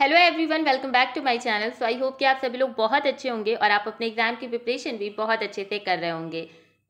Hello everyone welcome back to my channel so I hope कि आप सभी लोग बहुत अच्छे होंगे और आप अपने एग्जाम की प्रिपरेशन भी बहुत अच्छे से कर रहे होंगे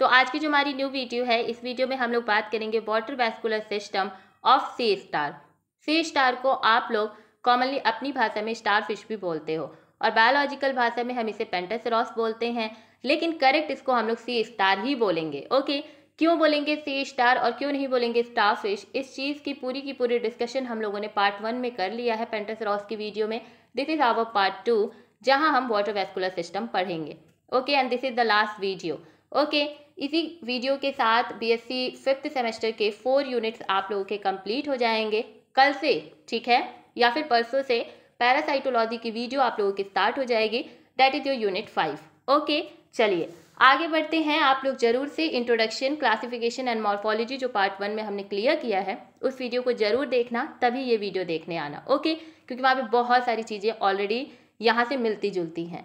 तो आज की जो हमारी न्यू वीडियो है इस वीडियो में हम लोग बात करेंगे water vascular system of sea star sea star को आप लोग कॉमनली अपनी भाषा में स्टार फिश भी बोलते हो और बायोलॉजिकल भाषा में हम इसे पेंटासरॉस बोलते हैं लेकिन करेक्ट इसको हम लोग सी स्टार ही बोलेंगे ओके okay? क्यों बोलेंगे सी स्टार और क्यों नहीं बोलेंगे स्टार फिश इस चीज़ की पूरी की पूरी डिस्कशन हम लोगों ने पार्ट वन में कर लिया है रॉस की वीडियो में this is our part two जहाँ हम वाटर वेस्कुलर सिस्टम पढ़ेंगे okay and this is the last video okay इसी वीडियो के साथ बी एस फिफ्थ सेमेस्टर के फोर यूनिट्स आप लोगों के कम्प्लीट हो जाएंगे कल से ठीक है या फिर परसों से पैरासाइटोलॉजी की वीडियो आप लोगों की स्टार्ट हो जाएगी that is your unit five okay चलिए आगे बढ़ते हैं आप लोग जरूर से इंट्रोडक्शन क्लासिफिकेशन एंड मॉर्फोलॉजी जो पार्ट वन में हमने क्लियर किया है उस वीडियो को जरूर देखना तभी ये वीडियो देखने आना ओके क्योंकि वहाँ पे बहुत सारी चीज़ें ऑलरेडी यहाँ से मिलती जुलती हैं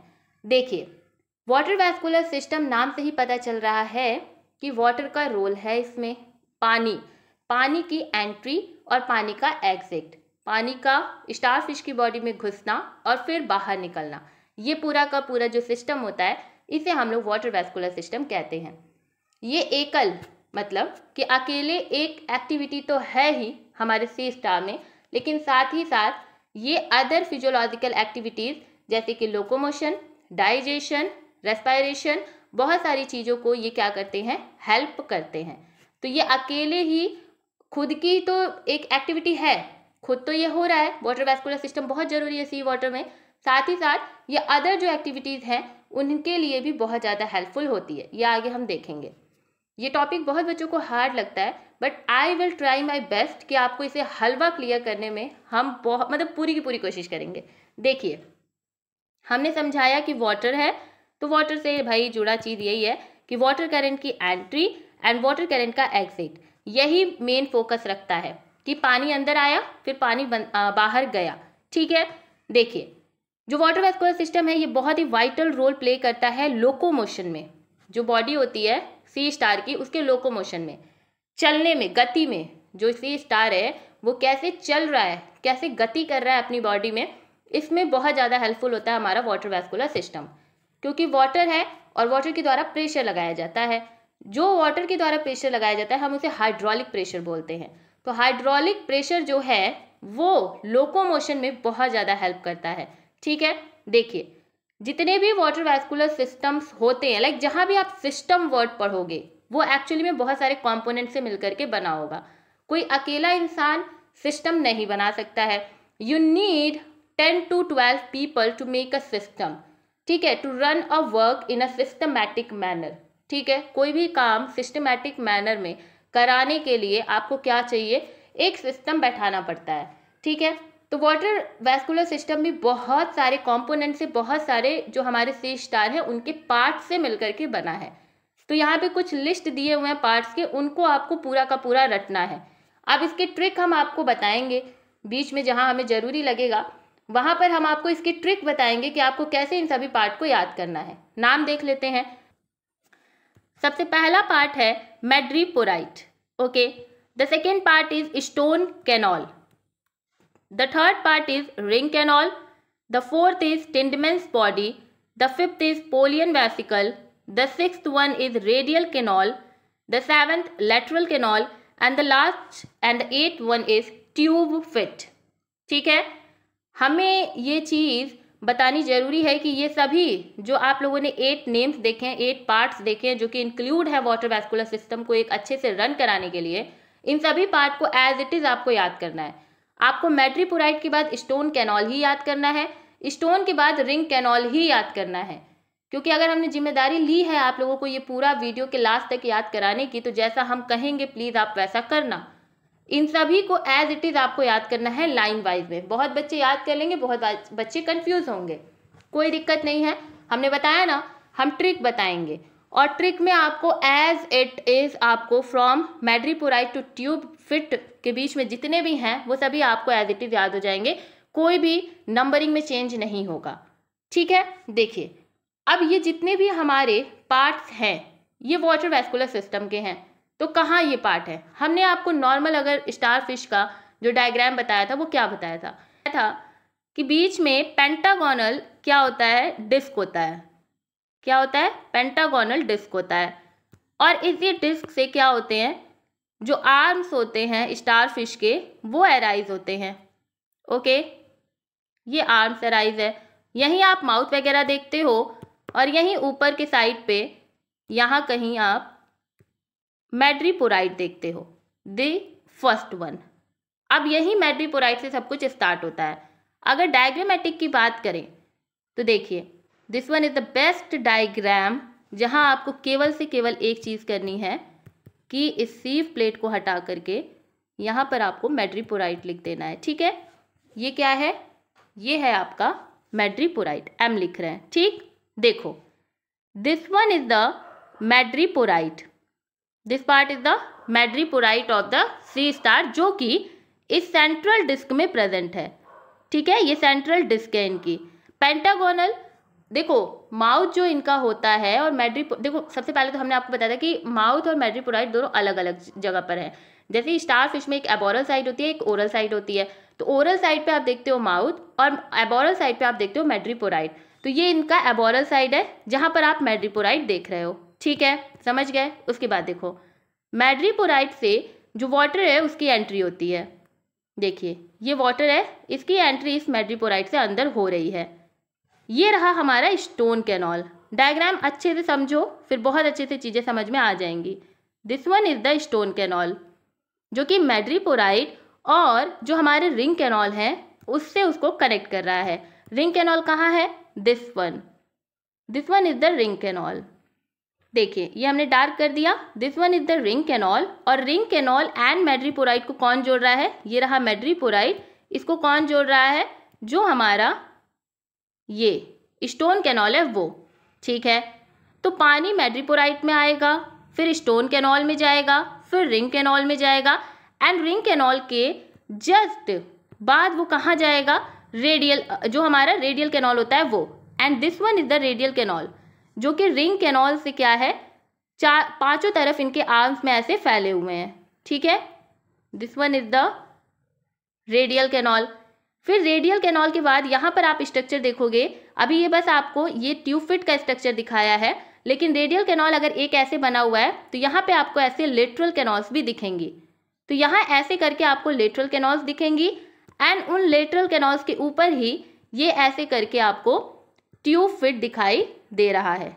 देखिए वाटर वैस्कुलर सिस्टम नाम से ही पता चल रहा है कि वाटर का रोल है इसमें पानी पानी की एंट्री और पानी का एग्जिट पानी का स्टार फिश की बॉडी में घुसना और फिर बाहर निकलना ये पूरा का पूरा जो सिस्टम होता है इसे हम लोग वाटर वेस्कुलर सिस्टम कहते हैं ये एकल मतलब कि अकेले एक एक्टिविटी तो है ही हमारे सी स्टार में लेकिन साथ ही साथ ये अदर फिजियोलॉजिकल एक्टिविटीज़ जैसे कि लोकोमोशन डाइजेशन रेस्पायरेशन बहुत सारी चीज़ों को ये क्या करते हैं हेल्प करते हैं तो ये अकेले ही खुद की तो एक एक्टिविटी है खुद तो ये हो रहा है वाटर वेस्कुलर सिस्टम बहुत ज़रूरी है सी वाटर में साथ ही साथ ये अदर जो एक्टिविटीज़ हैं उनके लिए भी बहुत ज़्यादा हेल्पफुल होती है ये आगे हम देखेंगे ये टॉपिक बहुत बच्चों को हार्ड लगता है but I will try my best कि आपको इसे हलवा क्लियर करने में हम बहुत मतलब पूरी की पूरी कोशिश करेंगे देखिए हमने समझाया कि वाटर है तो वाटर से भाई जुड़ा चीज़ यही है कि वाटर करंट की एंट्री एंड वाटर करंट का एग्जिट यही मेन फोकस रखता है कि पानी अंदर आया फिर पानी बन, आ, बाहर गया ठीक है देखिए जो वाटर वेस्कुलर सिस्टम है ये बहुत ही वाइटल रोल प्ले करता है लोकोमोशन में जो बॉडी होती है सी स्टार की उसके लोकोमोशन में चलने में गति में जो सी स्टार है वो कैसे चल रहा है कैसे गति कर रहा है अपनी बॉडी में इसमें बहुत ज़्यादा हेल्पफुल होता है हमारा वाटर वेस्कुलर सिस्टम क्योंकि वाटर है और वाटर के द्वारा प्रेशर लगाया जाता है जो वाटर के द्वारा प्रेशर लगाया जाता है हम उसे हाइड्रोलिक प्रेशर बोलते हैं तो हाइड्रोलिक प्रेशर जो है वो लोकोमोशन में बहुत ज़्यादा हेल्प करता है ठीक है देखिए जितने भी वाटर वैस्कुलर सिस्टम्स होते हैं लाइक जहाँ भी आप सिस्टम वर्ड पढ़ोगे वो एक्चुअली में बहुत सारे कॉम्पोनेंट से मिलकर के बना होगा कोई अकेला इंसान सिस्टम नहीं बना सकता है you need ten to twelve people to make a system ठीक है to run a work in a systematic manner ठीक है कोई भी काम सिस्टमैटिक मैनर में कराने के लिए आपको क्या चाहिए एक सिस्टम बैठाना पड़ता है ठीक है तो वाटर वैस्कुलर सिस्टम भी बहुत सारे कॉम्पोनेंट से बहुत सारे जो हमारे सी स्टार हैं उनके पार्ट से मिलकर के बना है तो यहाँ पे कुछ लिस्ट दिए हुए हैं पार्ट्स के उनको आपको पूरा का पूरा रटना है अब इसके ट्रिक हम आपको बताएंगे बीच में जहाँ हमें ज़रूरी लगेगा वहाँ पर हम आपको इसकी ट्रिक बताएंगे कि आपको कैसे इन सभी पार्ट को याद करना है नाम देख लेते हैं सबसे पहला पार्ट है madreporite okay the second part is stone canal The third part is ring canal. The fourth is Tindman's body. The fifth is pollen vesicle. The sixth one is radial canal. The seventh lateral canal. And the last and the eighth one is tube fit ठीक है हमें ये चीज़ बतानी ज़रूरी है कि ये सभी जो आप लोगों ने एट नेम्स देखे हैं एट पार्ट्स देखे हैं जो कि इंक्लूड है वाटर वेस्कुलर सिस्टम को एक अच्छे से रन कराने के लिए इन सभी पार्ट को एज इट इज़ आपको याद करना है आपको मेट्रीपुराइट के बाद स्टोन कैनॉल ही याद करना है स्टोन के बाद रिंग कैनॉल ही याद करना है क्योंकि अगर हमने जिम्मेदारी ली है आप लोगों को ये पूरा वीडियो के लास्ट तक याद कराने की तो जैसा हम कहेंगे प्लीज़ आप वैसा करना इन सभी को एज इट इज़ आपको याद करना है लाइन वाइज में बहुत बच्चे याद कर लेंगे बहुत बच्चे कन्फ्यूज़ होंगे कोई दिक्कत नहीं है हमने बताया ना हम ट्रिक बताएंगे और ट्रिक में आपको एज इट इज़ आपको from madreporite to tube feet के बीच में जितने भी हैं वो सभी आपको एज इट इज़ याद हो जाएंगे कोई भी नंबरिंग में चेंज नहीं होगा ठीक है देखिए अब ये जितने भी हमारे पार्ट्स हैं ये वाटर वेस्कुलर सिस्टम के हैं तो कहाँ ये पार्ट है हमने आपको नॉर्मल अगर स्टार फिश का जो डायग्राम बताया था वो क्या बताया था था कि बीच में पेंटागोनल क्या होता है डिस्क होता है क्या होता है पेंटागोनल डिस्क होता है और इसी डिस्क से क्या होते हैं जो आर्म्स होते हैं स्टार फिश के वो एराइज होते हैं ओके ये आर्म्स एराइज है यहीं आप माउथ वगैरह देखते हो और यहीं ऊपर के साइड पे यहाँ कहीं आप मैड्रीपोराइट देखते हो द फर्स्ट वन अब यही मेड्रीपोराइट से सब कुछ स्टार्ट होता है अगर डायग्रामेटिक की बात करें तो देखिए this one is the best diagram जहाँ आपको केवल से केवल एक चीज़ करनी है कि इस सीव प्लेट को हटा करके यहाँ पर आपको मैड्रीपोराइट लिख देना है ठीक है ये क्या है ये है आपका मैड्रीपोराइट एम लिख रहे हैं ठीक देखो this one is the madreporite this part is the madreporite of the sea star जो कि इस सेंट्रल डिस्क में प्रेजेंट है ठीक है ये सेंट्रल डिस्क है इनकी पेंटागोनल देखो माउथ जो इनका होता है और मैड्री देखो सबसे पहले तो हमने आपको बताया था कि माउथ और मैड्रीपोराइट दोनों अलग अलग जगह पर हैं जैसे स्टार फिश में एक एबोरल साइड होती है एक ओरल साइड होती है तो ओरल साइड पे आप देखते हो माउथ और एबोरल साइड पे आप देखते हो मैड्रीपोराइट तो ये इनका एबोरल साइड है जहाँ पर आप मैड्रीपोराइट देख रहे हो ठीक है समझ गए उसके बाद देखो मैड्रीपोराइट से जो वाटर है उसकी एंट्री होती है देखिए ये वाटर है इसकी एंट्री इस मैड्रीपोराइट से अंदर हो रही है ये रहा हमारा स्टोन कैनॉल डायग्राम अच्छे से समझो फिर बहुत अच्छे से चीज़ें समझ में आ जाएंगी this one is the stone canal जो कि मेड्रीपोराइड और जो हमारे रिंग कैनॉल हैं उससे उसको कनेक्ट कर रहा है रिंग कैनॉल कहाँ है this one this one is the ring canal देखिए ये हमने डार्क कर दिया this one is the ring canal और रिंग कैनॉल एंड मेड्रीपोराइड को कौन जोड़ रहा है ये रहा मेड्रीपोराइड इसको कौन जोड़ रहा है जो हमारा ये स्टोन कैनॉल है वो ठीक है तो पानी मेड्रीपोराइट में आएगा फिर स्टोन कैनॉल में जाएगा फिर रिंग कैनॉल में जाएगा एंड रिंग कैनॉल के जस्ट बाद वो कहाँ जाएगा रेडियल जो हमारा रेडियल कैनॉल होता है वो and this one is the radial canal जो कि रिंग कैनॉल से क्या है चार पांचों तरफ इनके आर्म्स में ऐसे फैले हुए हैं ठीक है this one is the radial canal फिर रेडियल कैनॉल के बाद यहाँ पर आप स्ट्रक्चर देखोगे अभी ये बस आपको ये ट्यूब फिट का स्ट्रक्चर दिखाया है लेकिन रेडियल कैनॉल अगर एक ऐसे बना हुआ है तो यहाँ पे आपको ऐसे लेटरल कैनॉल्स भी दिखेंगी तो यहाँ ऐसे करके आपको लेटरल कैनॉल्स दिखेंगी एंड उन लेटरल कैनॉल्स के ऊपर ही ये ऐसे करके आपको ट्यूब फिट दिखाई दे रहा है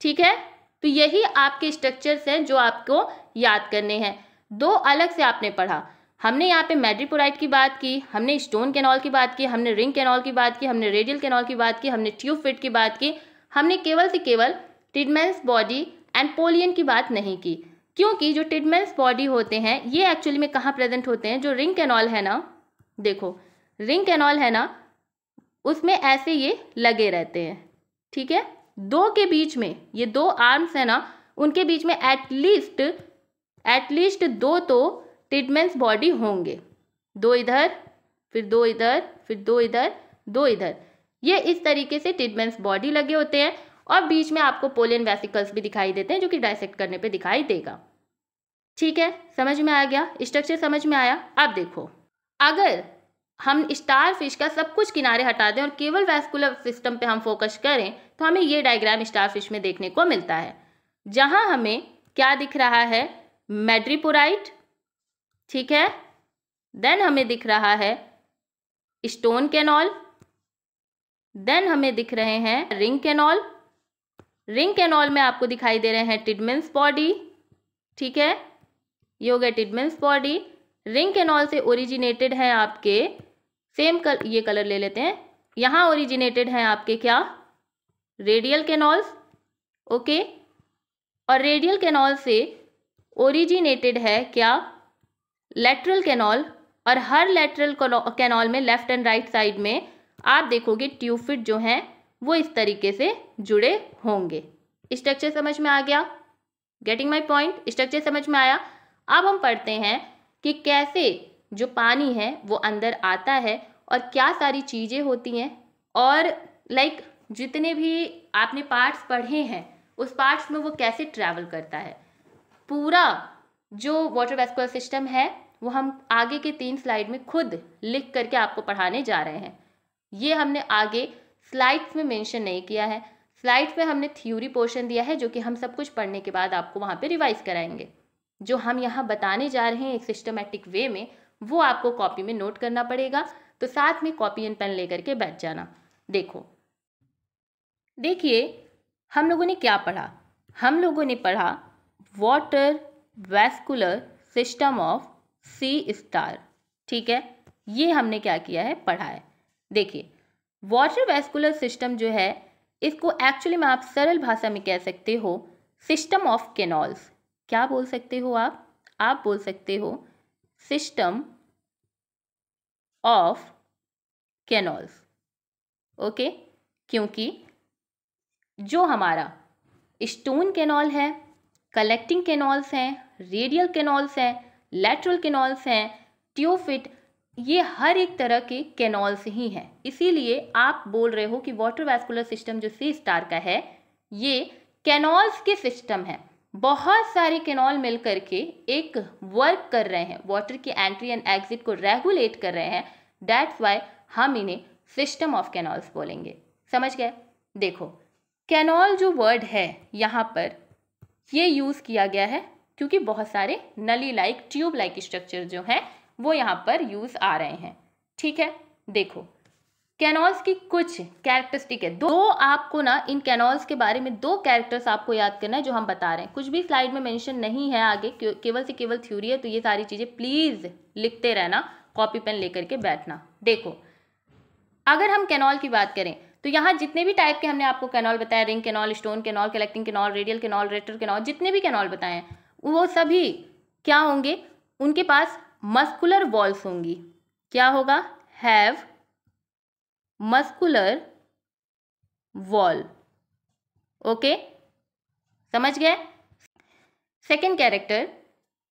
ठीक है तो यही आपके स्ट्रक्चर्स हैं जो आपको याद करने हैं दो अलग से आपने पढ़ा हमने यहाँ पे मेड्रीपोराइट की बात की हमने स्टोन कैनॉल की बात की हमने रिंग कैनॉल की बात की हमने रेडियल कैनॉल की बात की हमने ट्यूब फिट की बात की हमने केवल से केवल ट्रीटमेंट्स बॉडी एंड पोलियन की बात नहीं की क्योंकि जो ट्रीटमेंट्स बॉडी होते हैं ये एक्चुअली में कहाँ प्रेजेंट होते हैं जो रिंग कैनॉल है ना देखो रिंग कैनॉल है ना उसमें ऐसे ये लगे रहते हैं ठीक है दो के बीच में ये दो आर्म्स है ना उनके बीच में एटलीस्ट एटलीस्ट दो तो टिटमेंस बॉडी होंगे दो इधर फिर दो इधर फिर दो इधर दो इधर ये इस तरीके से टिटमेंस बॉडी लगे होते हैं और बीच में आपको पोलियन वेसिकल्स भी दिखाई देते हैं जो कि डायसेक्ट करने पे दिखाई देगा ठीक है समझ में आ गया स्ट्रक्चर समझ में आया अब देखो अगर हम स्टार फिश का सब कुछ किनारे हटा दें और केवल वैस्कुलर सिस्टम पे हम फोकस करें तो हमें ये डायग्राम स्टार फिश में देखने को मिलता है जहाँ हमें क्या दिख रहा है मेड्रीपोराइट ठीक है देन हमें दिख रहा है स्टोन कैनॉल देन हमें दिख रहे हैं रिंग कैनॉल रिंग कैनॉल में आपको दिखाई दे रहे हैं टिडमेंस बॉडी ठीक है ये हो गया टिडमेंस बॉडी रिंग कैनॉल से ओरिजिनेटेड है आपके सेम कल ये कलर ले लेते हैं यहाँ ओरिजिनेटेड हैं आपके क्या रेडियल कैनॉल्स ओके और रेडियल कैनॉल से ओरिजिनेटेड है क्या लेटरल कैनॉल और हर लेटरल कैनॉल में लेफ्ट एंड राइट साइड में आप देखोगे ट्यूब जो हैं वो इस तरीके से जुड़े होंगे स्ट्रक्चर समझ में आ गया गेटिंग माई पॉइंट स्ट्रक्चर समझ में आया अब हम पढ़ते हैं कि कैसे जो पानी है वो अंदर आता है और क्या सारी चीज़ें होती हैं और लाइक like, जितने भी आपने पार्ट्स पढ़े हैं उस पार्ट्स में वो कैसे ट्रैवल करता है पूरा जो वाटर वेस्कुलर सिस्टम है वो हम आगे के तीन स्लाइड में खुद लिख करके आपको पढ़ाने जा रहे हैं ये हमने आगे स्लाइड्स में मेंशन नहीं किया है स्लाइड्स में हमने थ्योरी पोर्शन दिया है जो कि हम सब कुछ पढ़ने के बाद आपको वहाँ पे रिवाइज कराएंगे जो हम यहाँ बताने जा रहे हैं एक सिस्टमेटिक वे में वो आपको कॉपी में नोट करना पड़ेगा तो साथ में कॉपी एंड पेन लेकर के बैठ जाना देखो देखिए हम लोगों ने क्या पढ़ा हम लोगों ने पढ़ा water vascular system of sea star ठीक है ये हमने क्या किया है पढ़ा है देखिए वाटर वैस्कुलर सिस्टम जो है इसको एक्चुअली में आप सरल भाषा में कह सकते हो सिस्टम ऑफ केनॉल्स क्या बोल सकते हो आप आप बोल सकते हो सिस्टम ऑफ केनॉल्स ओके क्योंकि जो हमारा स्टोन केनॉल है कलेक्टिंग कैनॉल्स हैं रेडियल कैनॉल्स हैं लेटरल कैनॉल्स हैं ट्यूफिट ये हर एक तरह के कैनॉल्स ही हैं इसीलिए आप बोल रहे हो कि वाटर वैस्कुलर सिस्टम जो सी स्टार का है ये कैनॉल्स के सिस्टम है बहुत सारे कैनॉल मिल के एक वर्क कर रहे हैं वाटर की एंट्री एंड एग्जिट को रेगुलेट कर रहे हैं डैट्स वाई हम इन्हें सिस्टम ऑफ कैनॉल्स बोलेंगे समझ गए देखो कैनॉल जो वर्ड है यहाँ पर ये यूज़ किया गया है क्योंकि बहुत सारे नली लाइक ट्यूब लाइक स्ट्रक्चर जो हैं वो यहाँ पर यूज़ आ रहे हैं ठीक है देखो कैनॉल्स की कुछ कैरेक्टरिस्टिक है दो आपको ना इन कैनॉल्स के बारे में दो कैरेक्टर्स आपको याद करना है जो हम बता रहे हैं कुछ भी स्लाइड में मेंशन नहीं है आगे केवल से केवल थ्योरी है तो ये सारी चीज़ें प्लीज़ लिखते रहना कॉपी पेन लेकर के बैठना देखो अगर हम कैनॉल की बात करें तो यहाँ जितने भी टाइप के हमने आपको कैनॉल बताया ring canal stone canal collecting canal radial canal lateral canal जितने भी कैनॉल बताए हैं वो सभी क्या होंगे उनके पास मस्कुलर वॉल्स होंगी क्या होगा हैव मस्कुलर वॉल ओके समझ गए सेकेंड कैरेक्टर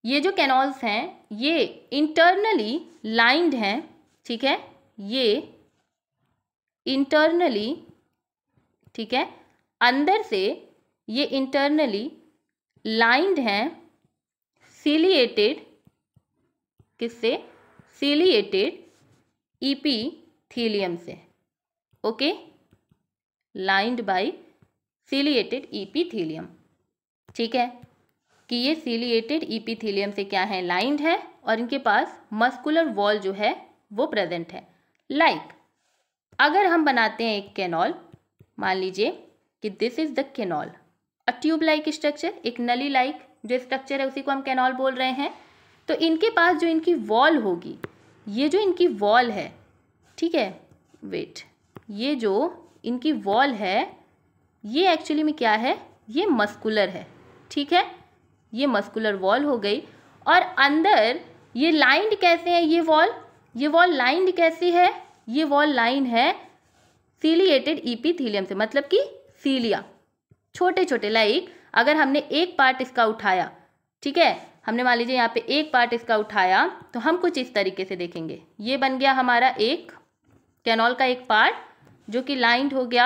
ये जो कैनॉल्स हैं ये इंटरनली लाइंड हैं ठीक है ये इंटरनली ठीक है अंदर से ये इंटरनली लाइंड हैं सीलिएटेड किससे सीलिएटेड ईपीथीलियम से okay lined by ciliated epithelium ठीक है कि ये सीलिएटेड ईपीथीलियम से क्या है लाइंड है और इनके पास मस्कुलर वॉल जो है वो प्रेजेंट है लाइक like, अगर हम बनाते हैं एक कैनॉल मान लीजिए कि this is the canal a tube like structure एक नली लाइक जो स्ट्रक्चर है उसी को हम कैनॉल बोल रहे हैं तो इनके पास जो इनकी वॉल होगी ये जो इनकी वॉल है ठीक है वेट ये जो इनकी वॉल है ये एक्चुअली में क्या है ये मस्कुलर है ठीक है ये मस्कुलर वॉल हो गई और अंदर ये लाइंड कैसे है ये वॉल ये वॉल लाइंड कैसी है ये वॉल लाइन है सीलिएटेड ईपीथीलियम से मतलब कि सीलिया छोटे छोटे लाइक अगर हमने एक पार्ट इसका उठाया ठीक है हमने मान लीजिए यहाँ पे एक पार्ट इसका उठाया तो हम कुछ इस तरीके से देखेंगे ये बन गया हमारा एक कैनॉल का एक पार्ट जो कि लाइंड हो गया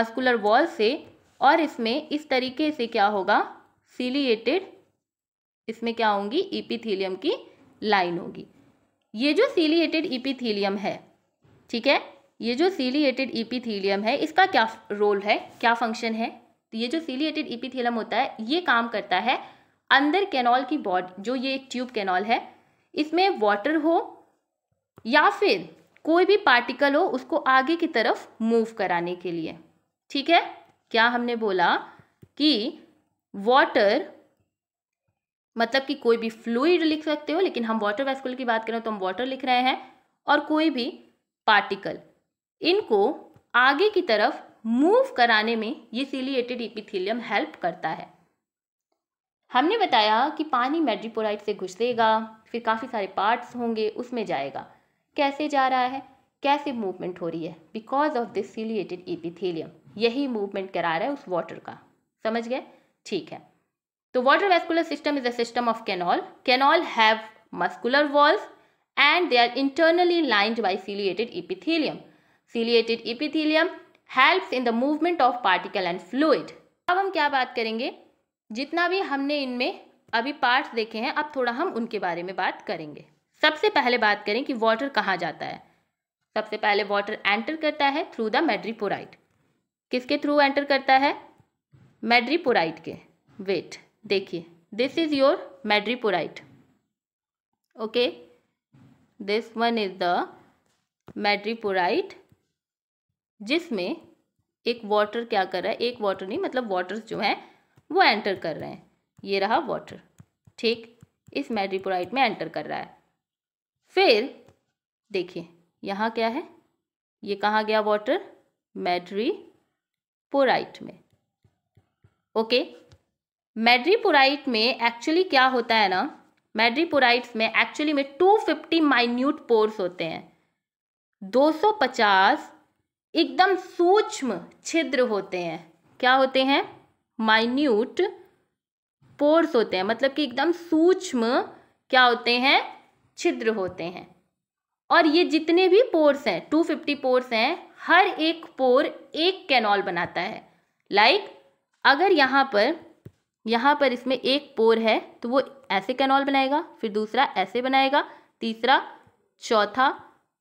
मस्कुलर वॉल से और इसमें इस तरीके से क्या होगा सीलिएटेड इसमें क्या होंगी ईपीथीलियम की लाइन होगी ये जो सीलिएटेड ईपीथीलियम है ठीक है ये जो सीलिएटेड ईपीथीलियम है इसका क्या रोल है क्या फंक्शन है तो ये जो सीलिएटेड ईपीथीलियम होता है ये काम करता है अंदर कैनॉल की बॉडी जो ये एक ट्यूब कैनॉल है इसमें वाटर हो या फिर कोई भी पार्टिकल हो उसको आगे की तरफ मूव कराने के लिए ठीक है क्या हमने बोला कि वाटर मतलब कि कोई भी फ्लूड लिख सकते हो लेकिन हम वाटर वेस्कुलर की बात करें तो हम वाटर लिख रहे हैं और कोई भी पार्टिकल इनको आगे की तरफ मूव कराने में ये सिलिएटेड इपिथीलियम हेल्प करता है हमने बताया कि पानी मेड्रिपोराइट से घुसेगा फिर काफ़ी सारे पार्ट्स होंगे उसमें जाएगा कैसे जा रहा है कैसे मूवमेंट हो रही है because of this ciliated epithelium यही मूवमेंट करा रहा है उस वाटर का समझ गए ठीक है तो water vascular system is a system of canal canal have muscular walls and they are internally lined by ciliated epithelium. Ciliated epithelium helps in the movement of particle and fluid. अब हम क्या बात करेंगे जितना भी हमने इनमें अभी पार्ट देखे हैं अब थोड़ा हम उनके बारे में बात करेंगे सबसे पहले बात करें कि वाटर कहाँ जाता है सबसे पहले वाटर एंटर करता है थ्रू द मेड्रीपोराइट किसके थ्रू एंटर करता है मेड्रीपोराइट के वेट देखिए this is your madreporite okay this one is the madreporite जिसमें एक वाटर क्या कर रहा है एक वाटर नहीं मतलब वाटर्स जो हैं वो एंटर कर रहे हैं ये रहा वाटर ठीक इस मैड्रीपोराइट में एंटर कर रहा है फिर देखिए यहाँ क्या है ये कहाँ गया वाटर मैड्रीपोराइट में ओके मैड्रीपोराइट में एक्चुअली क्या होता है ना मेड्रीपोराइट्स में एक्चुअली में 250 माइन्यूट पोर्स होते हैं 250 एकदम सूक्ष्म छिद्र होते हैं क्या होते हैं माइन्यूट पोर्स होते हैं मतलब कि एकदम सूक्ष्म क्या होते हैं छिद्र होते हैं और ये जितने भी पोर्स हैं 250 पोर्स हैं हर एक पोर एक कैनॉल बनाता है लाइक like, अगर यहाँ पर यहाँ पर इसमें एक पोर है तो वो ऐसे कैनॉल बनाएगा फिर दूसरा ऐसे बनाएगा तीसरा चौथा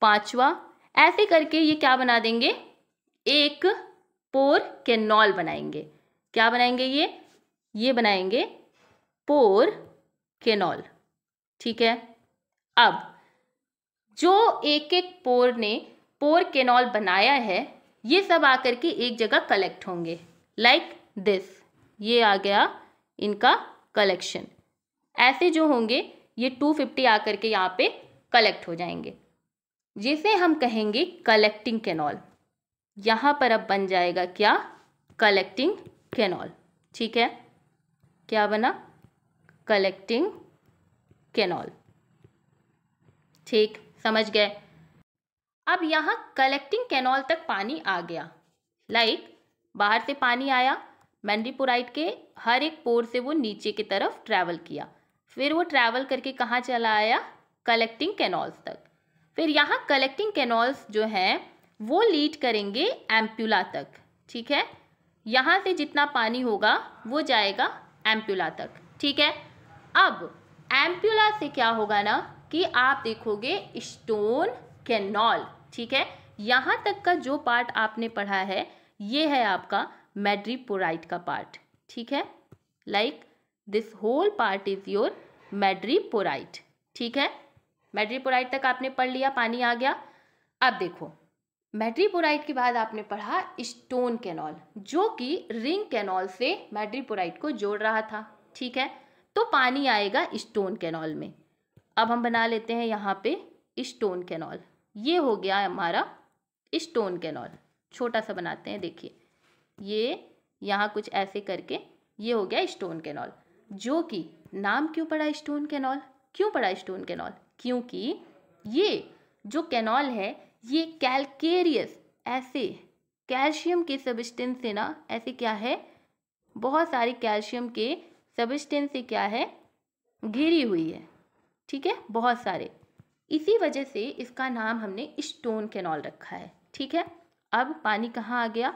पांचवा ऐसे करके ये क्या बना देंगे एक पोर कैनॉल बनाएंगे क्या बनाएंगे ये ये बनाएंगे पोर कैनॉल ठीक है अब जो एक एक पोर ने पोर कैनॉल बनाया है ये सब आकर के एक जगह कलेक्ट होंगे लाइक like दिस ये आ गया इनका कलेक्शन ऐसे जो होंगे ये टू फिफ्टी आकर के यहाँ पे कलेक्ट हो जाएंगे जिसे हम कहेंगे कलेक्टिंग कैनॉल यहाँ पर अब बन जाएगा क्या कलेक्टिंग कैनॉल ठीक है क्या बना कलेक्टिंग कैनॉल ठीक समझ गए अब यहाँ कलेक्टिंग कैनॉल तक पानी आ गया लाइक like, बाहर से पानी आया मैंडीपोराइट के हर एक पोर से वो नीचे की तरफ ट्रैवल किया फिर वो ट्रैवल करके कहाँ चला आया कलेक्टिंग कैनॉल्स तक फिर यहाँ कलेक्टिंग कैनॉल्स जो हैं वो लीड करेंगे एम्प्यूला तक ठीक है यहाँ से जितना पानी होगा वो जाएगा एम्प्यूला तक ठीक है अब एम्प्यूला से क्या होगा ना कि आप देखोगे स्टोन कैनॉल ठीक है यहाँ तक का जो पार्ट आपने पढ़ा है ये है आपका मैड्रीपोराइट का पार्ट ठीक है like this whole part is your madreporite ठीक है मैड्रीपोराइट तक आपने पढ़ लिया पानी आ गया अब देखो मेड्रीपोराइट के बाद आपने पढ़ा स्टोन कैनॉल जो कि रिंग कैनॉल से मैड्रीपोराइट को जोड़ रहा था ठीक है तो पानी आएगा स्टोन कैनॉल में अब हम बना लेते हैं यहाँ पे स्टोन कैनॉल ये हो गया हमारा स्टोन कैनॉल छोटा सा बनाते हैं देखिए ये यहाँ कुछ ऐसे करके ये हो गया स्टोन कैनॉल जो कि नाम क्यों पड़ा स्टोन कैनॉल क्यों पड़ा स्टोन कैनॉल क्योंकि ये जो कैनॉल है ये कैलकेरियस ऐसे कैल्शियम के सबस्टेंस से ना ऐसे क्या है बहुत सारे कैल्शियम के सबस्टेंस से क्या है घिरी हुई है ठीक है बहुत सारे इसी वजह से इसका नाम हमने स्टोन कैनॉल रखा है ठीक है अब पानी कहाँ आ गया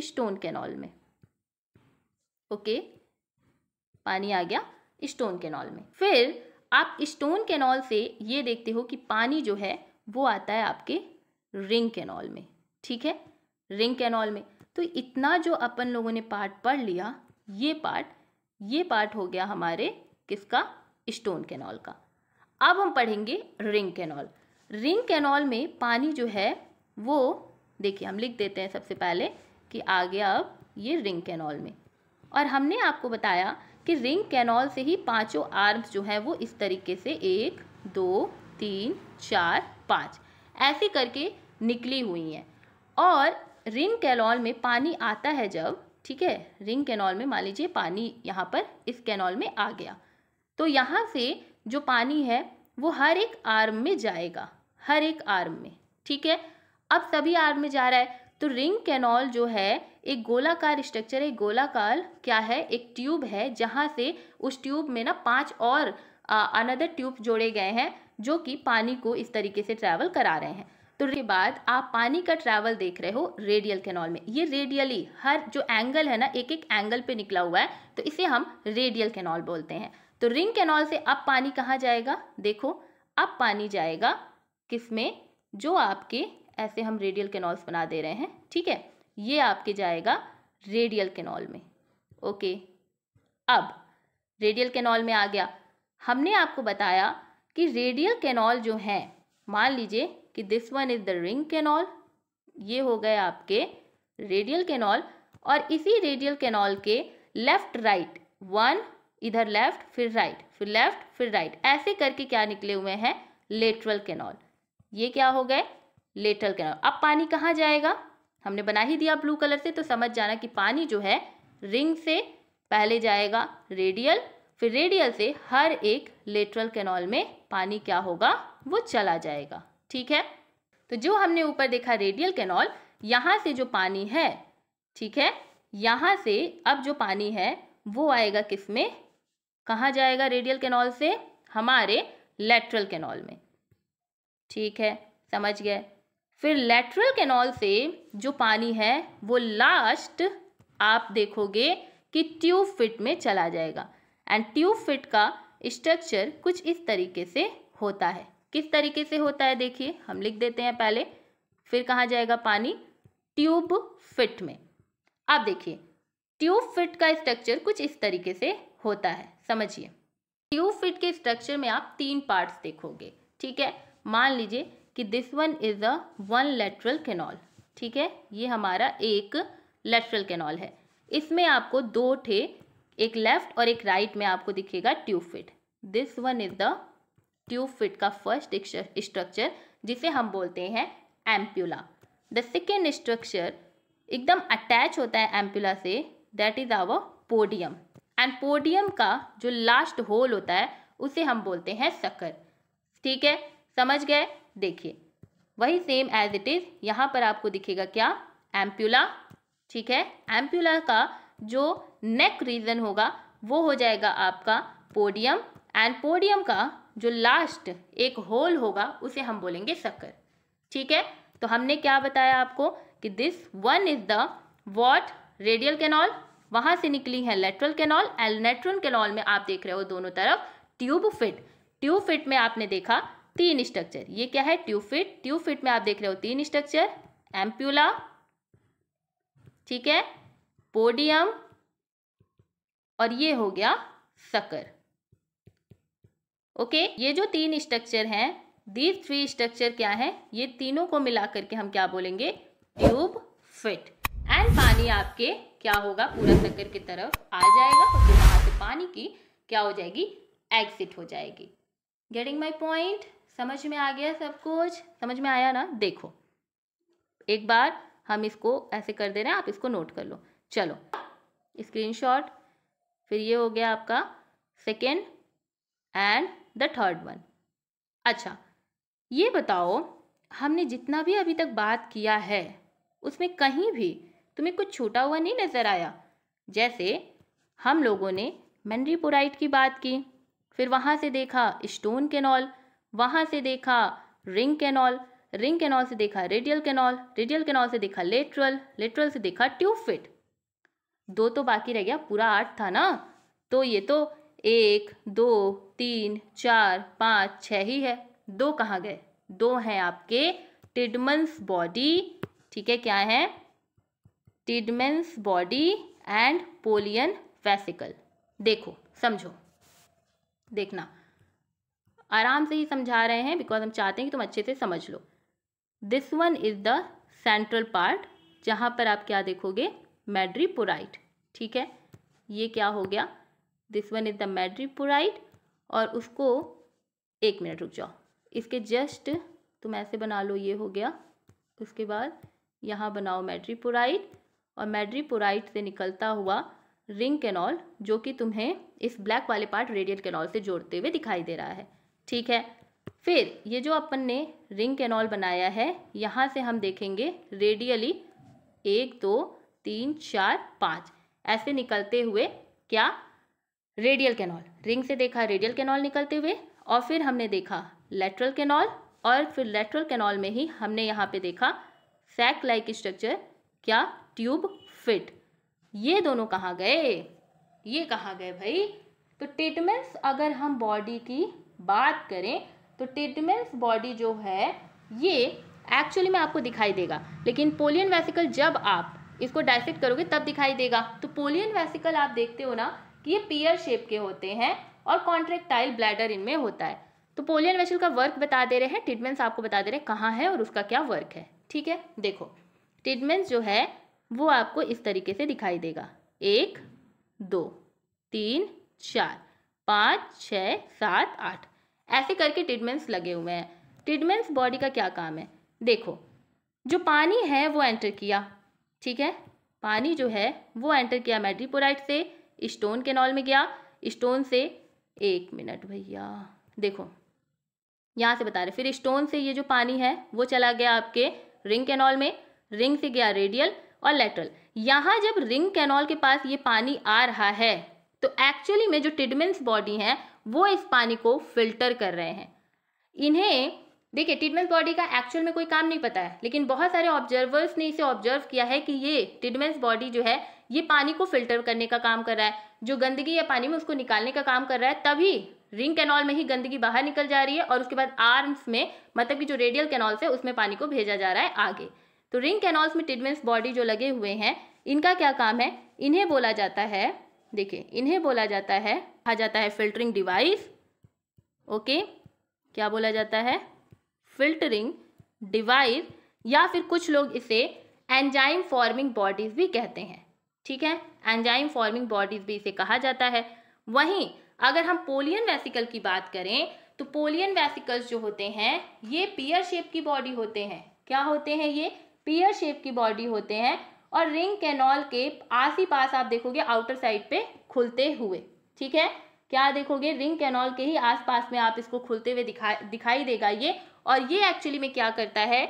स्टोन कैनॉल में ओके पानी आ गया स्टोन कैनॉल में फिर आप स्टोन कैनॉल से ये देखते हो कि पानी जो है वो आता है आपके रिंग कैनॉल में ठीक है रिंग कैनॉल में तो इतना जो अपन लोगों ने पार्ट पढ़ लिया ये पार्ट ये पार्ट हो गया हमारे किसका स्टोन कैनॉल का अब हम पढ़ेंगे रिंग कैनॉल रिंग कैनॉल में पानी जो है वो देखिए हम लिख देते हैं सबसे पहले कि आ गया अब ये रिंग कैनॉल में और हमने आपको बताया कि रिंग कैनॉल से ही पांचों आर्म्स जो हैं वो इस तरीके से एक दो तीन चार पाँच ऐसे करके निकली हुई हैं और रिंग कैनॉल में पानी आता है जब ठीक है रिंग कैनॉल में मान लीजिए पानी यहाँ पर इस कैनॉल में आ गया तो यहाँ से जो पानी है वो हर एक आर्म में जाएगा हर एक आर्म में ठीक है अब सभी आर्म में जा रहा है तो रिंग कैनॉल जो है एक गोलाकार स्ट्रक्चर है गोलाकार क्या है एक ट्यूब है जहाँ से उस ट्यूब में ना पांच और अनदर ट्यूब जोड़े गए हैं जो कि पानी को इस तरीके से ट्रैवल करा रहे हैं तो के बाद आप पानी का ट्रैवल देख रहे हो रेडियल कैनॉल में ये रेडियली हर जो एंगल है ना एक एक एंगल पर निकला हुआ है तो इसे हम रेडियल कैनॉल बोलते हैं तो रिंग कैनॉल से अब पानी कहाँ जाएगा देखो अब पानी जाएगा किस में जो आपके ऐसे हम रेडियल कैनॉल्स बना दे रहे हैं ठीक है ये आपके जाएगा रेडियल कैनॉल में ओके अब रेडियल कैनॉल में आ गया हमने आपको बताया कि रेडियल कैनॉल जो हैं मान लीजिए कि this one is the ring canal ये हो गए आपके रेडियल कैनॉल और इसी रेडियल कैनॉल के लेफ्ट राइट वन इधर लेफ्ट फिर राइट फिर लेफ्ट फिर राइट ऐसे करके क्या निकले हुए हैं लेटरल कैनॉल ये क्या हो गए लेटल कैनाल अब पानी कहाँ जाएगा हमने बना ही दिया ब्लू कलर से तो समझ जाना कि पानी जो है रिंग से पहले जाएगा रेडियल फिर रेडियल से हर एक लेटरल कैनॉल में पानी क्या होगा वो चला जाएगा ठीक है तो जो हमने ऊपर देखा रेडियल कैनॉल यहाँ से जो पानी है ठीक है यहाँ से अब जो पानी है वो आएगा किस में कहाँ जाएगा रेडियल कैनॉल से हमारे लेटरल कैनॉल में ठीक है समझ गए फिर लेटरल कैनॉल से जो पानी है वो लास्ट आप देखोगे कि ट्यूब फिट में चला जाएगा एंड ट्यूब फिट का स्ट्रक्चर कुछ इस तरीके से होता है किस तरीके से होता है देखिए हम लिख देते हैं पहले फिर कहाँ जाएगा पानी ट्यूब फिट में अब देखिए ट्यूब फिट का स्ट्रक्चर कुछ इस तरीके से होता है समझिए ट्यूब फिट के स्ट्रक्चर में आप तीन पार्ट्स देखोगे ठीक है मान लीजिए कि this one is a one lateral canal ठीक है ये हमारा एक लेटरल कैनॉल है इसमें आपको दो थे एक लेफ्ट और एक राइट right में आपको दिखेगा tube feet this one is the tube feet का फर्स्ट स्ट्रक्चर जिसे हम बोलते हैं एम्प्यूला द सेकेंड स्ट्रक्चर एकदम अटैच होता है एम्प्यूला से that is our podium and podium का जो लास्ट होल होता है उसे हम बोलते हैं सकर ठीक है समझ गए देखिए वही सेम एज इट इज़ यहाँ पर आपको दिखेगा क्या एम्प्यूला ठीक है एम्प्यूला का जो नेक रीजन होगा वो हो जाएगा आपका पोडियम एंड पोडियम का जो लास्ट एक होल होगा उसे हम बोलेंगे शक्कर ठीक है तो हमने क्या बताया आपको कि this one is the what radial canal वहां से निकली है lateral canal and lateral canal में आप देख रहे हो दोनों तरफ ट्यूब फिट ट्यूब फिट में आपने देखा तीन स्ट्रक्चर ये क्या है ट्यूफिट ट्यूफिट में आप देख रहे हो तीन स्ट्रक्चर एम्प्यूला ठीक है पोडियम और ये हो गया सकर ओके ये जो तीन स्ट्रक्चर हैं दीज थ्री स्ट्रक्चर क्या है ये तीनों को मिला करके हम क्या बोलेंगे ट्यूब फिट एंड पानी आपके क्या होगा पूरा शक्कर की तरफ आ जाएगा और फिर से पानी की क्या हो जाएगी एग्जिट हो जाएगी गेटिंग माई पॉइंट समझ में आ गया सब कुछ समझ में आया ना देखो एक बार हम इसको ऐसे कर दे रहे हैं आप इसको नोट कर लो चलो स्क्रीनशॉट फिर ये हो गया आपका second and the third one अच्छा ये बताओ हमने जितना भी अभी तक बात किया है उसमें कहीं भी तुम्हें कुछ छूटा हुआ नहीं नज़र आया जैसे हम लोगों ने मैंडरीपोराइट की बात की फिर वहाँ से देखा स्टोन कैनॉल वहाँ से देखा रिंग कैनॉल रिंग कैनॉल से देखा रेडियल कैनॉल रेडियल कैनॉल से देखा लेटरल लेटरल से देखा ट्यूब फिट दो तो बाकी रह गया पूरा आठ था ना तो ये तो एक दो तीन चार पाँच छः ही है दो कहाँ गए दो हैं आपके टिडमंस बॉडी ठीक है क्या है Tiedemann's body and Polian vesicle देखो समझो देखना आराम से ही समझा रहे हैं बिकॉज हम चाहते हैं कि तुम अच्छे से समझ लो this one is the central part जहाँ पर आप क्या देखोगे मेड्रीपोराइट ठीक है ये क्या हो गया this one is the madreporite और उसको एक मिनट रुक जाओ इसके जस्ट तुम ऐसे बना लो ये हो गया उसके बाद यहाँ बनाओ मैड्रीपोराइट और मेड्रीपोराइट से निकलता हुआ रिंग कैनॉल जो कि तुम्हें इस ब्लैक वाले पार्ट रेडियल कैनॉल से जोड़ते हुए दिखाई दे रहा है ठीक है फिर ये जो अपन ने रिंग कैनॉल बनाया है यहाँ से हम देखेंगे रेडियली एक दो तीन चार पाँच ऐसे निकलते हुए क्या रेडियल कैनॉल रिंग से देखा रेडियल कैनॉल निकलते हुए और फिर हमने देखा लेटरल कैनॉल और फिर लेटरल कैनॉल में ही हमने यहाँ पे देखा सैक लाइक स्ट्रक्चर क्या ट्यूब फिट ये दोनों कहाँ गए ये कहाँ गए भाई तो टिटमेस अगर हम बॉडी की बात करें तो टिटमेंस बॉडी जो है ये एक्चुअली में आपको दिखाई देगा लेकिन पोलियन वेसिकल जब आप इसको डायसेक्ट करोगे तब दिखाई देगा तो पोलियन वेसिकल आप देखते हो ना कि ये पियर शेप के होते हैं और कॉन्ट्रेक्टाइल ब्लैडर इनमें होता है तो पोलियन वेसिकल का वर्क बता दे रहे हैं ट्रीटमेंट्स आपको बता दे रहे हैं कहाँ है और उसका क्या वर्क है ठीक है देखो ट्रीटमेंट्स जो है वो आपको इस तरीके से दिखाई देगा एक दो तीन चार पाँच छः सात आठ ऐसे करके टिडमेंस लगे हुए हैं टिडमेंस बॉडी का क्या काम है देखो जो पानी है वो एंटर किया ठीक है पानी जो है वो एंटर किया मेड्रीपोराइट से स्टोन केनॉल में गया स्टोन से एक मिनट भैया देखो यहाँ से बता रहे फिर स्टोन से ये जो पानी है वो चला गया आपके रिंग कैनॉल में रिंग से गया रेडियल और लेटरल यहाँ जब रिंग कैनॉल के पास ये पानी आ रहा है तो एक्चुअली में जो टिडमेंस बॉडी हैं वो इस पानी को फिल्टर कर रहे हैं इन्हें देखिए टिडमेंस बॉडी का एक्चुअल में कोई काम नहीं पता है लेकिन बहुत सारे ऑब्जर्वर्स ने इसे ऑब्जर्व किया है कि ये टिडमेंस बॉडी जो है ये पानी को फिल्टर करने का काम कर रहा है जो गंदगी या पानी में उसको निकालने का काम कर रहा है तभी रिंग कैनॉल में ही गंदगी बाहर निकल जा रही है और उसके बाद आर्म्स में मतलब कि जो रेडियल कैनॉल्स है उसमें पानी को भेजा जा रहा है आगे तो रिंग कैनॉल्स में टिडमेंस बॉडी जो लगे हुए हैं इनका क्या काम है इन्हें बोला जाता है देखिए इन्हें बोला जाता है कहा जाता है फिल्टरिंग डिवाइस ओके क्या बोला जाता है फिल्टरिंग डिवाइस या फिर कुछ लोग इसे एंजाइम फॉर्मिंग बॉडीज भी कहते हैं ठीक है एंजाइम फॉर्मिंग बॉडीज भी इसे कहा जाता है वहीं अगर हम पोलियन वेसिकल की बात करें तो पोलियन वेसिकल्स जो होते हैं ये पियर शेप की बॉडी होते हैं क्या होते हैं ये पियर शेप की बॉडी होते हैं और रिंग कैनॉल के आस ही पास आप देखोगे आउटर साइड पे खुलते हुए ठीक है क्या देखोगे रिंग कैनॉल के ही आसपास में आप इसको खुलते हुए दिखा दिखाई देगा ये और ये एक्चुअली में क्या करता है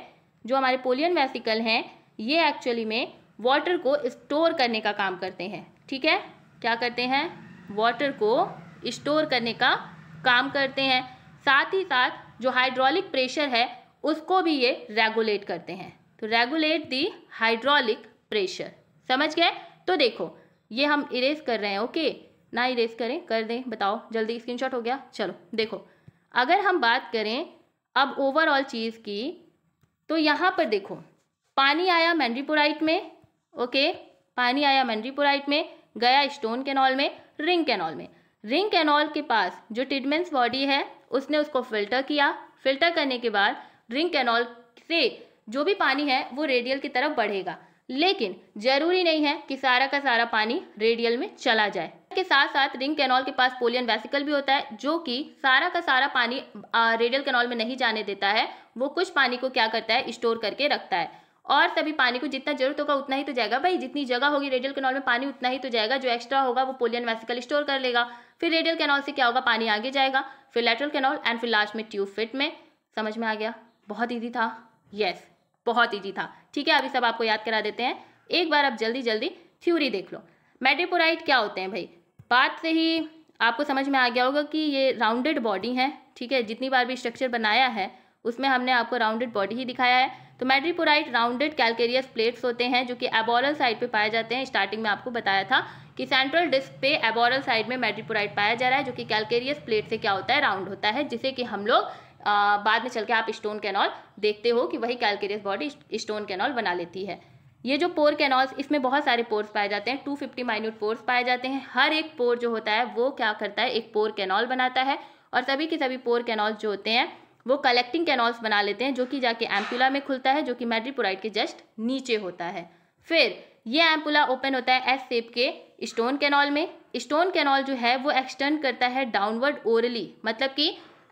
जो हमारे पोलियन वेसिकल हैं ये एक्चुअली में वाटर को स्टोर करने का काम करते हैं ठीक है क्या करते हैं वाटर को स्टोर करने का काम करते हैं साथ ही साथ जो हाइड्रोलिक प्रेशर है उसको भी ये रेगुलेट करते हैं तो रेगुलेट दी हाइड्रोलिक प्रेशर समझ गए तो देखो ये हम इरेज कर रहे हैं ओके ना इरेज करें कर दें बताओ जल्दी स्क्रीनशॉट हो गया चलो देखो अगर हम बात करें अब ओवरऑल चीज़ की तो यहाँ पर देखो पानी आया मैंड्रीपोराइट में ओके पानी आया मैंड्रीपोराइट में गया स्टोन कैनॉल में रिंग कैनॉल में रिंग कैनॉल के पास जो टिडमेंस बॉडी है उसने उसको फिल्टर किया फिल्टर करने के बाद रिंग कैनॉल से जो भी पानी है वो रेडियल की तरफ बढ़ेगा लेकिन जरूरी नहीं है कि सारा का सारा पानी रेडियल में चला जाए के साथ साथ रिंग कैनॉल के पास पोलियन वेसिकल भी होता है जो कि सारा का सारा पानी रेडियल कैनॉल में नहीं जाने देता है वो कुछ पानी को क्या करता है स्टोर करके रखता है और सभी पानी को जितना जरूरत होगा उतना ही तो जाएगा भाई जितनी जगह होगी रेडियल कैनॉल में पानी उतना ही तो जाएगा जो एक्स्ट्रा होगा वो पोलियन वेसिकल स्टोर कर लेगा फिर रेडियल कैनॉल से क्या होगा पानी आगे जाएगा फिर लेटरल कैनॉल एंड फिर लास्ट में ट्यूब फिट में समझ में आ गया बहुत ईजी था यस बहुत ईजी था ठीक है अभी सब आपको याद करा देते हैं एक बार आप जल्दी जल्दी थ्यूरी देख लो मेट्रिपोराइट क्या होते हैं भाई बात से ही आपको समझ में आ गया होगा कि ये राउंडेड बॉडी है ठीक है जितनी बार भी स्ट्रक्चर बनाया है उसमें हमने आपको राउंडेड बॉडी ही दिखाया है तो मैड्रीपोराइट राउंडेड कैलकेरियस प्लेट्स होते हैं जो कि एबोरल साइड पे पाए जाते हैं स्टार्टिंग में आपको बताया था कि सेंट्रल डिस्क पे एबोरल साइड में मैड्रीपोराइट पाया जा रहा है जो कि कैलकेरियस प्लेट से क्या होता है राउंड होता है जिसे कि हम लोग बाद में चल के आप स्टोन कैनॉल देखते हो कि वही कैलकेरियस बॉडी स्टोन कैनॉल बना लेती है ये जो पोर कैनॉल्स इसमें बहुत सारे पोर्स पाए जाते हैं 250 माइन्यूट पोर्स पाए जाते हैं हर एक पोर जो होता है वो क्या करता है एक पोर कैनॉल बनाता है और सभी के सभी पोर कैनॉल्स जो होते हैं वो कलेक्टिंग कैनॉल्स बना लेते हैं जो कि जाके एम्पुला में खुलता है जो कि मेड्रीपोराइड के जस्ट नीचे होता है फिर ये एम्पुला ओपन होता है एस सेप के स्टोन कैनॉल में स्टोन कैनॉल जो है वो एक्सटेंड करता है डाउनवर्ड ओरली मतलब कि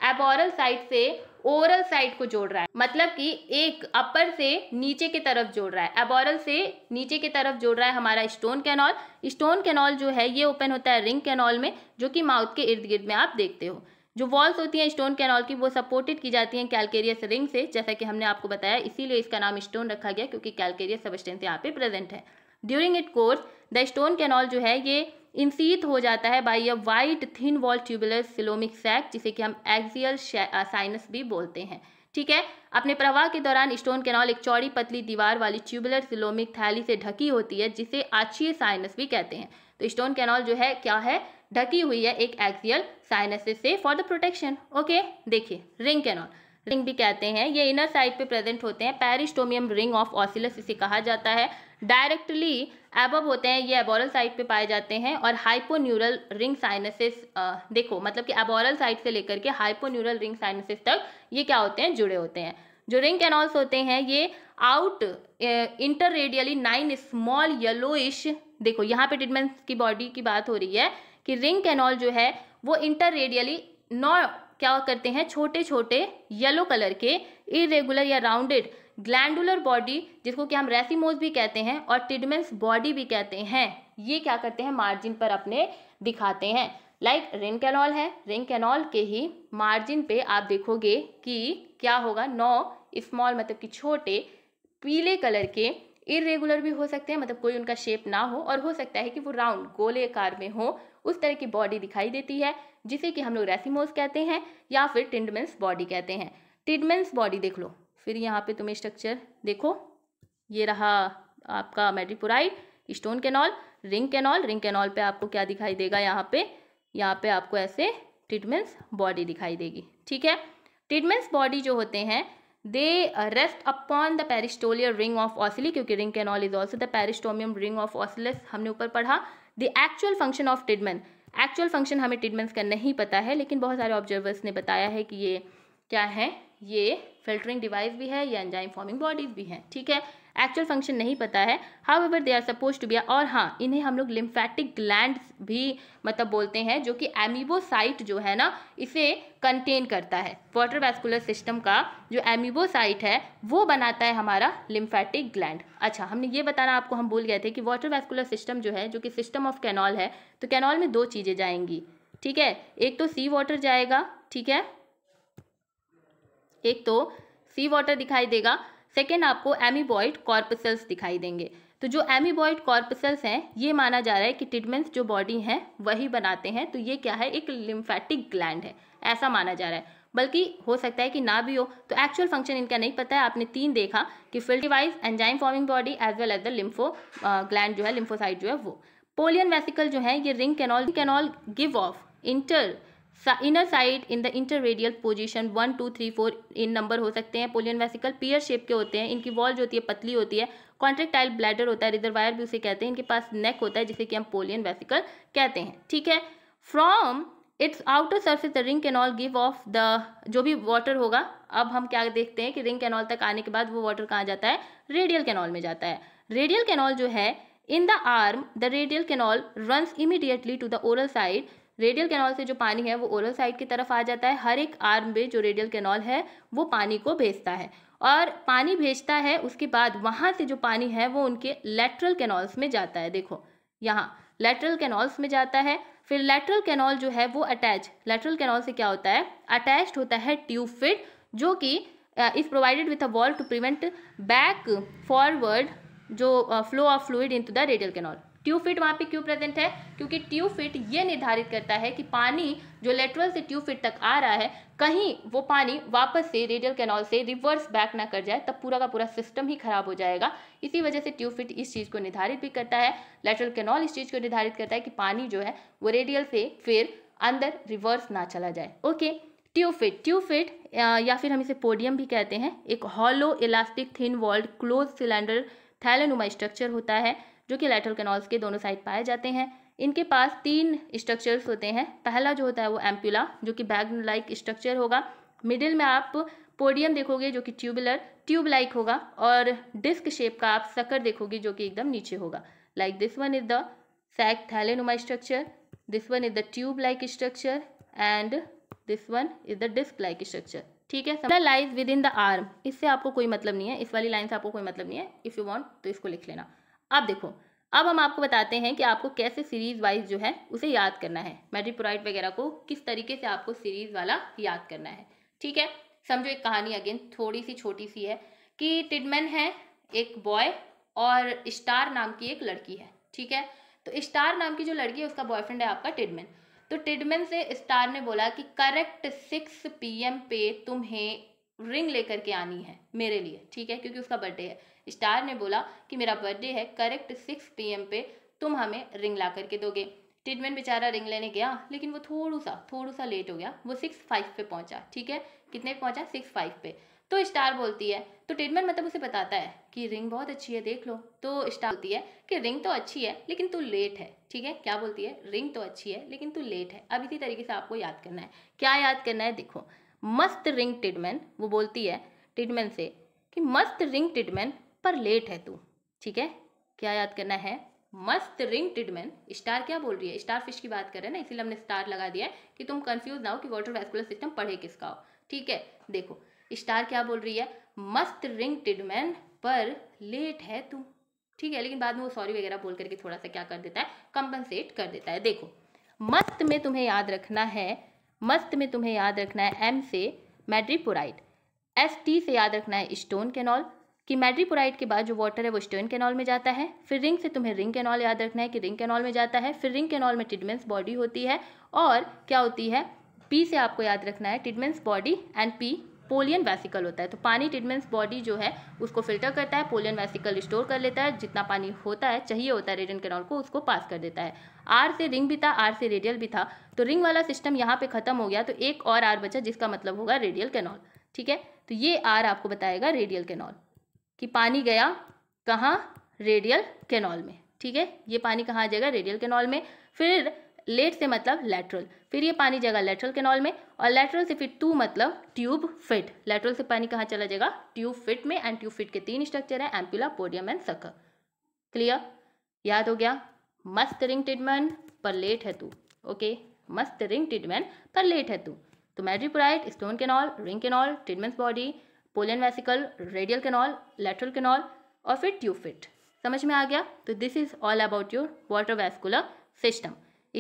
एबोरल साइड से ओरल साइड को जोड़ रहा है मतलब कि एक अपर से नीचे की तरफ जोड़ रहा है एबोरल से नीचे की तरफ जोड़ रहा है हमारा स्टोन कैनॉल स्टोन कैनॉल जो है ये ओपन होता है रिंग कैनॉल में जो कि माउथ के इर्द गिर्द में आप देखते हो जो वॉल्स होती हैं स्टोन कैनॉल की वो सपोर्टेड की जाती हैं कैलकेरियस रिंग से जैसा कि हमने आपको बताया इसीलिए इसका नाम स्टोन रखा गया क्योंकि कैलकेरियस सबस्टेंस यहाँ पे प्रेजेंट है during its course the stone canal जो है ये इंसीत हो जाता है by a white thin wall tubular coelomic sac जिसे कि हम एक्सियल साइनस uh, भी बोलते हैं ठीक है अपने प्रवाह के दौरान स्टोन कैनॉल एक चौड़ी पतली दीवार वाली ट्यूबुलर सिलोमिक थैली से ढकी होती है जिसे आछीय साइनस भी कहते हैं तो स्टोन कैनॉल जो है क्या है ढकी हुई है एक एक्सियल साइनस से फॉर द प्रोटेक्शन ओके देखिए रिंग कैनॉल रिंग भी कहते हैं ये इनर साइड पे प्रेजेंट होते हैं पेरिस्टोमियम रिंग ऑफ ऑसिलस इसे कहा जाता है डायरेक्टली एबब होते हैं ये एबोरल साइड पे पाए जाते हैं और हाइपोन्यूरल रिंग साइनसिस देखो मतलब कि एबोरल साइड से लेकर के हाइपोन्यूरल रिंग साइनसिस तक ये क्या होते हैं जुड़े होते हैं जो रिंग कैनॉल्स होते हैं ये out inter radially nine small yellowish देखो यहाँ पे ट्रीटमेंट की बॉडी की बात हो रही है कि रिंग कैनॉल जो है वो इंटर रेडियली नौ क्या करते हैं छोटे छोटे येलो कलर के इरेगुलर या राउंडेड ग्लैंडुलर बॉडी जिसको कि हम रेसिमोज भी कहते हैं और टिडमेंस बॉडी भी कहते हैं ये क्या करते हैं मार्जिन पर अपने दिखाते हैं लाइक रेन कैनॉल है रेन कैनॉल के ही मार्जिन पे आप देखोगे कि क्या होगा नौ स्मॉल मतलब कि छोटे पीले कलर के इरेगुलर भी हो सकते हैं मतलब कोई उनका शेप ना हो और हो सकता है कि वो राउंड गोले आकार में हो उस तरह की बॉडी दिखाई देती है जिसे कि हम लोग रेसिमोस कहते हैं या फिर टिंडमेंस बॉडी कहते हैं टिडमेंस बॉडी देख लो फिर यहाँ पे तुम्हें स्ट्रक्चर देखो ये रहा आपका madreporite stone canal ring canal ring canal पे आपको क्या दिखाई देगा यहाँ पे यहाँ पे आपको ऐसे ट्रीटमेंट्स बॉडी दिखाई देगी ठीक है ट्रीटमेंट्स बॉडी जो होते हैं they rest upon the peristomial ring of ocelli क्योंकि ring canal is also the peristomium ring of ocellus हमने ऊपर पढ़ा the actual function of treatment actual function हमें ट्रीटमेंट्स का नहीं पता है लेकिन बहुत सारे ऑब्जर्वर्स ने बताया है कि ये क्या है ये फिल्टरिंग डिवाइस भी है या एंजाइम फॉर्मिंग बॉडीज भी हैं ठीक है एक्चुअल फंक्शन नहीं पता है however they are suppose to be और हाँ इन्हें हम लोग लिम्फेटिक ग्लैंड भी मतलब बोलते हैं जो कि एमिबोसाइट जो है ना इसे कंटेन करता है वाटर वैस्कुलर सिस्टम का जो एमिबोसाइट है वो बनाता है हमारा लिम्फेटिक ग्लैंड अच्छा हमने ये बताना आपको हम बोल गए थे कि वाटर वैस्कुलर सिस्टम जो है जो कि सिस्टम ऑफ कैनॉल है तो कैनॉल में दो चीज़ें जाएंगी ठीक है एक तो सी वाटर जाएगा ठीक है एक तो सी वाटर दिखाई देगा सेकेंड आपको एमीबॉइड कॉर्पसल्स दिखाई देंगे तो जो एमीबॉइड कॉर्पसल्स हैं ये माना जा रहा है कि टिडमेंस जो बॉडी हैं वही बनाते हैं तो ये क्या है एक लिम्फेटिक ग्लैंड है ऐसा माना जा रहा है बल्कि हो सकता है कि ना भी हो तो एक्चुअल फंक्शन इनका नहीं पता है आपने तीन देखा कि फिल्टिवाइज enzyme forming body as well as the lympho gland जो है लिम्फोसाइड जो है वो पोलियन वेसिकल जो है ये ring canal canal give off inter inner side in the inter radial position one two three four in number हो सकते हैं पोलियन वेसिकल पियर शेप के होते हैं इनकी वॉल जो होती है पतली होती है कॉन्ट्रेक्टाइल ब्लैडर होता है रिजर्वायर भी उसे कहते हैं इनके पास नेक होता है जिसे कि हम पोलियन वेसिकल कहते हैं ठीक है from its outer surface the ring canal give off the जो भी वाटर होगा अब हम क्या देखते हैं कि रिंग कैनॉल तक आने के बाद वो वाटर कहाँ जाता है रेडियल कैनॉल में जाता है रेडियल कैनॉल जो है in the arm the radial canal runs immediately to the oral side radial canal से जो पानी है वो ओरल साइड की तरफ आ जाता है हर एक आर्म में जो रेडियल कैनॉल है वो पानी को भेजता है और पानी भेजता है उसके बाद वहाँ से जो पानी है वो उनके लेटरल कैनॉल्स में जाता है देखो यहाँ लेटरल कैनॉल्स में जाता है फिर लेटरल कैनॉल जो है वो अटैच लेटरल कैनॉल से क्या होता है अटैच्ड होता है ट्यूब फिट जो कि is provided with a wall to prevent back forward जो flow of fluid into the radial canal tube feet वहाँ पे क्यों प्रेजेंट है क्योंकि ट्यूब फिट ये निर्धारित करता है कि पानी जो लेटरल से ट्यूब फिट तक आ रहा है कहीं वो पानी वापस से रेडियल कैनॉल से रिवर्स बैक ना कर जाए तब पूरा का पूरा सिस्टम ही खराब हो जाएगा इसी वजह से ट्यूब फिट इस चीज़ को निर्धारित भी करता है लेटरल कैनॉल इस चीज़ को निर्धारित करता है कि पानी जो है वो रेडियल से फिर अंदर रिवर्स ना चला जाए okay tube feet tube feet या फिर हम इसे पोडियम भी कहते हैं एक hollow elastic thin walled closed cylinder थैलेनुमा स्ट्रक्चर होता है जो कि लेटरल कैनॉल्स के दोनों साइड पाए जाते हैं इनके पास तीन स्ट्रक्चर्स होते हैं पहला जो होता है वो एम्प्यूला जो कि बैग लाइक स्ट्रक्चर होगा मिडिल में आप पोडियम देखोगे जो कि ट्यूबुलर ट्यूब लाइक होगा और डिस्क शेप का आप सकर देखोगे जो कि एकदम नीचे होगा like this one is the sac थैलेनुमा structure this one is the tube like structure and this one is the disc like structure ठीक है समझा lies within the arm इससे आपको कोई मतलब नहीं है इस वाली लाइन से आपको कोई मतलब नहीं है इफ़ यू वॉन्ट तो इसको लिख लेना आप देखो अब हम आपको बताते हैं कि आपको कैसे सीरीज वाइज जो है उसे याद करना है मेट्रिपोराइट वगैरह को किस तरीके से आपको सीरीज वाला याद करना है ठीक है समझो एक कहानी अगेन थोड़ी सी छोटी सी है कि टिडमैन है एक बॉय और स्टार नाम की एक लड़की है ठीक है तो स्टार नाम की जो लड़की है उसका बॉयफ्रेंड है आपका टिडमैन तो टिडमैन से स्टार ने बोला कि करेक्ट सिक्स पी पे तुम्हें रिंग लेकर के आनी है मेरे लिए ठीक है क्योंकि उसका बर्थडे है स्टार ने बोला कि मेरा बर्थडे है करेक्ट सिक्स पी पे तुम हमें रिंग ला करके दोगे ट्रीटमेंट बेचारा रिंग लेने गया लेकिन वो थोड़ा सा थोड़ा सा लेट हो गया वो सिक्स फाइव पे पहुंचा ठीक है कितने पे पहुंचा सिक्स फाइव पे तो स्टार बोलती है तो ट्रीटमेंट मतलब उसे बताता है कि रिंग बहुत अच्छी है देख लो तो स्टार बोलती है कि रिंग तो अच्छी है लेकिन तू लेट है ठीक है क्या बोलती है रिंग तो अच्छी है लेकिन तू लेट है अब इसी तरीके से आपको याद करना है क्या याद करना है देखो मस्त रिंग ट्रीटमेंट वो बोलती है ट्रीटमेंट से कि मस्त रिंग ट्रीटमेंट पर लेट है तू ठीक है क्या याद करना है मस्त रिंग टिडमैन स्टार क्या बोल रही है स्टार फिश की बात कर रहे हैं ना इसीलिए हमने स्टार लगा दिया है कि तुम कंफ्यूज ना हो कि वाटर वेस्कुलर सिस्टम पढ़े किसका हो ठीक है देखो स्टार क्या बोल रही है मस्त रिंग टिडमैन पर लेट है तू ठीक है लेकिन बाद में वो सॉरी वगैरह बोल करके थोड़ा सा क्या कर देता है कंपनसेट कर देता है देखो मस्त में तुम्हें याद रखना है मस्त में तुम्हें याद रखना है एम से मेड्रीपोराइट एस टी से याद रखना है स्टोन कैनॉल कि मैड्रीपुराइट के बाद जो वाटर है वो स्टोन कैनॉल में जाता है फिर रिंग से तुम्हें रिंग कैनॉल याद रखना है कि रिंग कैनॉल में जाता है फिर रिंग कैनॉल में टिडमेंस बॉडी होती है और क्या होती है पी से आपको याद रखना है Tiedemann's body and P Polian vesicle होता है तो पानी टिडमेंस बॉडी जो है उसको फिल्टर करता है पोलियन वैसिकल स्टोर कर लेता है जितना पानी होता है चाहिए होता है रेडियन कैनॉल को उसको पास कर देता है आर से रिंग भी था आर से रेडियल भी था तो रिंग वाला सिस्टम यहाँ पे खत्म हो गया तो एक और आर बचा जिसका मतलब होगा रेडियल कैनॉल ठीक है तो ये आर आपको बताएगा रेडियल कैनॉल कि पानी गया कहाँ रेडियल कैनॉल में ठीक है ये पानी कहाँ आ जाएगा रेडियल कैनॉल में फिर लेट से मतलब लेटरल फिर ये पानी जाएगा लेटरल कैनॉल में और लेटरल से फिर टू मतलब ट्यूब फिट लेटरल से पानी कहाँ चला जाएगा ट्यूब फिट में एंड ट्यूब फिट के तीन स्ट्रक्चर हैं ampulla podium and sucker clear याद हो गया मस्त रिंग ट्रीटमेंट पर लेट है तू ओके मस्त रिंग ट्रीटमेंट पर लेट है तू तो madreporite stone canal ring canal treatment body Polian vesicle radial canal lateral canal और फिर फिट समझ में आ गया तो this is all about your water vascular system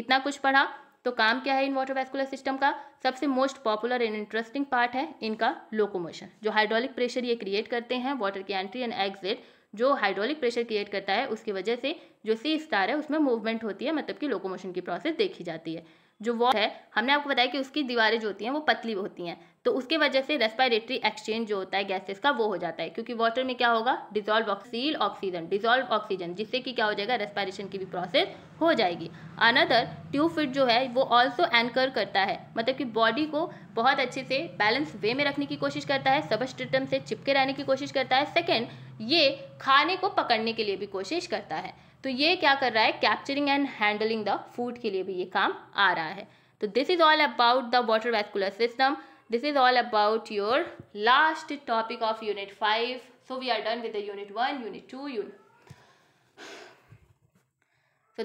इतना कुछ पढ़ा तो काम क्या है इन वाटर वेस्कुलर सिस्टम का सबसे most popular and interesting part है इनका लोकोमोशन जो हाइड्रोलिक प्रेशर ये क्रिएट करते हैं वाटर की एंट्री एंड एग्जिट जो हाइड्रोलिक प्रेशर क्रिएट करता है उसकी वजह से जो सी स्टार है उसमें मूवमेंट होती है मतलब कि लोकोमोशन की प्रोसेस देखी जाती है जो वॉल है हमने आपको बताया कि उसकी दीवारें जो होती हैं वो पतली होती हैं तो उसके वजह से रेस्पायरेटरी एक्सचेंज जो होता है गैसेस का वो हो जाता है क्योंकि वाटर में क्या होगा dissolve oxygen oxygen dissolve oxygen जिससे कि क्या हो जाएगा रेस्पायरेशन की भी प्रोसेस हो जाएगी अनदर ट्यूब फिट जो है वो ऑल्सो एंकर करता है मतलब कि बॉडी को बहुत अच्छे से बैलेंस वे में रखने की कोशिश करता है सबस्टिटम से चिपके रहने की कोशिश करता है सेकेंड ये खाने को पकड़ने के लिए भी कोशिश करता है तो ये क्या कर रहा है capturing and handling the food के लिए भी ये काम आ रहा है तो this is all about the water vascular system this is all about your last topic of unit five so we are done with unit one unit two unit unit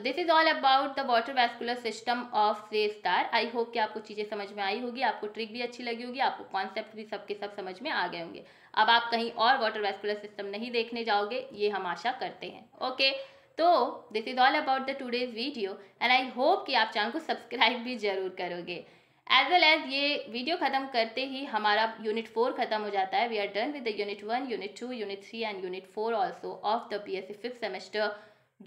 this is all about the water water system of sea star I hope कि आपको चीज़ें समझ में आई होगी आपको trick भी अच्छी लगी होगी आपको कॉन्सेप्ट भी सबके सब समझ में आ गए होंगे अब आप कहीं और वाटर वेस्कुलर सिस्टम नहीं देखने जाओगे ये हम आशा करते हैं ओके okay? तो this is all about the today's video and I hope कि आप चैनल को सब्सक्राइब भी ज़रूर करोगे एज वेल एज ये वीडियो खत्म करते ही हमारा यूनिट फोर खत्म हो जाता है we are done with the unit one unit two unit three and unit four also of the P S C fifth semester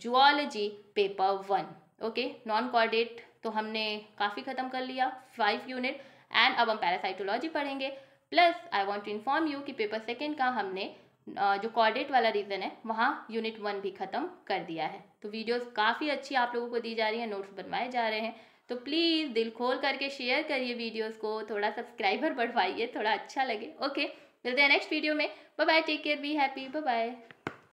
zoology paper one okay non chordate तो हमने काफ़ी ख़त्म कर लिया फाइव यूनिट एंड अब हम parasitology पढ़ेंगे plus I want to inform you कि पेपर सेकेंड का हमने जो कॉर्डेट वाला रीज़न है वहाँ यूनिट वन भी ख़त्म कर दिया है तो वीडियोस काफ़ी अच्छी आप लोगों को दी जा रही है नोट्स बनवाए जा रहे हैं तो प्लीज़ दिल खोल करके शेयर करिए वीडियोस को थोड़ा सब्सक्राइबर बढ़वाइए थोड़ा अच्छा लगे ओके मिलते हैं नेक्स्ट वीडियो में bye bye take care be happy bye